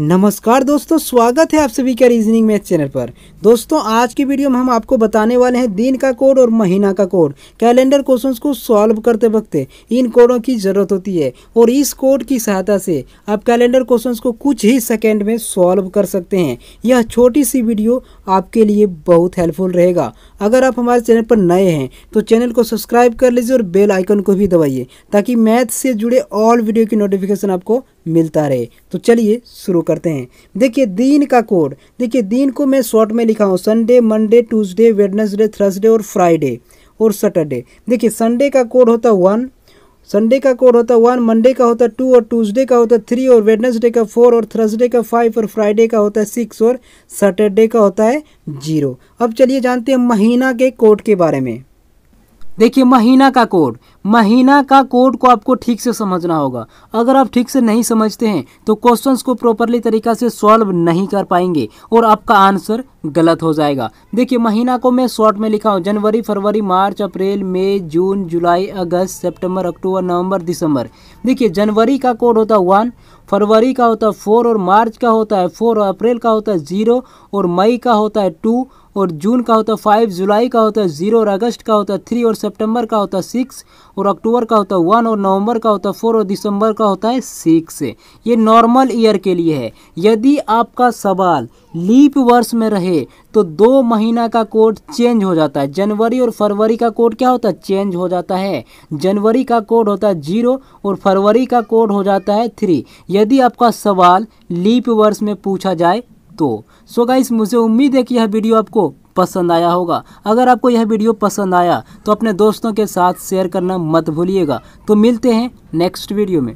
नमस्कार दोस्तों स्वागत है आप सभी का रीजनिंग मैथ चैनल पर दोस्तों आज की वीडियो में हम आपको बताने वाले हैं दिन का कोड और महीना का कोड कैलेंडर क्वेश्चंस को सॉल्व करते वक्त इन कोडों की ज़रूरत होती है और इस कोड की सहायता से आप कैलेंडर क्वेश्चंस को कुछ ही सेकंड में सॉल्व कर सकते हैं यह छोटी सी वीडियो आपके लिए बहुत हेल्पफुल रहेगा अगर आप हमारे चैनल पर नए हैं तो चैनल को सब्सक्राइब कर लीजिए और बेल आइकन को भी दबाइए ताकि मैथ से जुड़े ऑल वीडियो की नोटिफिकेशन आपको मिलता रहे तो चलिए शुरू करते हैं देखिए दिन का कोड देखिए दिन को मैं शॉर्ट में लिखा हूँ Sunday Monday Tuesday Wednesday Thursday और फ्राइडे और सैटरडे देखिए संडे का कोड होता है वन संडे का कोड होता है वन मंडे का होता है टू और ट्यूसडे का होता है थ्री और वेडनेसडे का फोर और थर्सडे का फाइव और फ्राइडे का होता है सिक्स और सैटरडे का होता है जीरो अब चलिए जानते हैं महीना के कोड के बारे में देखिए महीना का कोड महीना का कोड को आपको ठीक से समझना होगा अगर आप ठीक से नहीं समझते हैं तो क्वेश्चंस को प्रॉपरली तरीका से सॉल्व नहीं कर पाएंगे और आपका आंसर गलत हो जाएगा देखिए महीना को मैं शॉर्ट में लिखा हूँ जनवरी फरवरी मार्च अप्रैल मई जून जुलाई अगस्त सितंबर अक्टूबर नवंबर दिसंबर देखिए जनवरी का कोड होता है वन फरवरी का होता है फोर और मार्च का होता है फोर और अप्रैल का होता है ज़ीरो और मई का होता है टू और जून का होता है फाइव जुलाई का होता है जीरो और अगस्त का होता है थ्री और सितंबर का होता है सिक्स और अक्टूबर का होता है वन और नवंबर का होता है फोर और दिसंबर का होता है सिक्स ये नॉर्मल ईयर के लिए है यदि आपका सवाल लीप वर्ष में रहे तो दो महीना का कोड चेंज हो जाता है जनवरी और फरवरी का कोड क्या होता है चेंज हो जाता है जनवरी का कोड होता है जीरो और फरवरी का कोड हो जाता है थ्री यदि आपका सवाल लीप वर्ष में पूछा जाए तो सो गाइस मुझे उम्मीद है कि यह वीडियो आपको पसंद आया होगा अगर आपको यह वीडियो पसंद आया तो अपने दोस्तों के साथ शेयर करना मत भूलिएगा तो मिलते हैं नेक्स्ट वीडियो में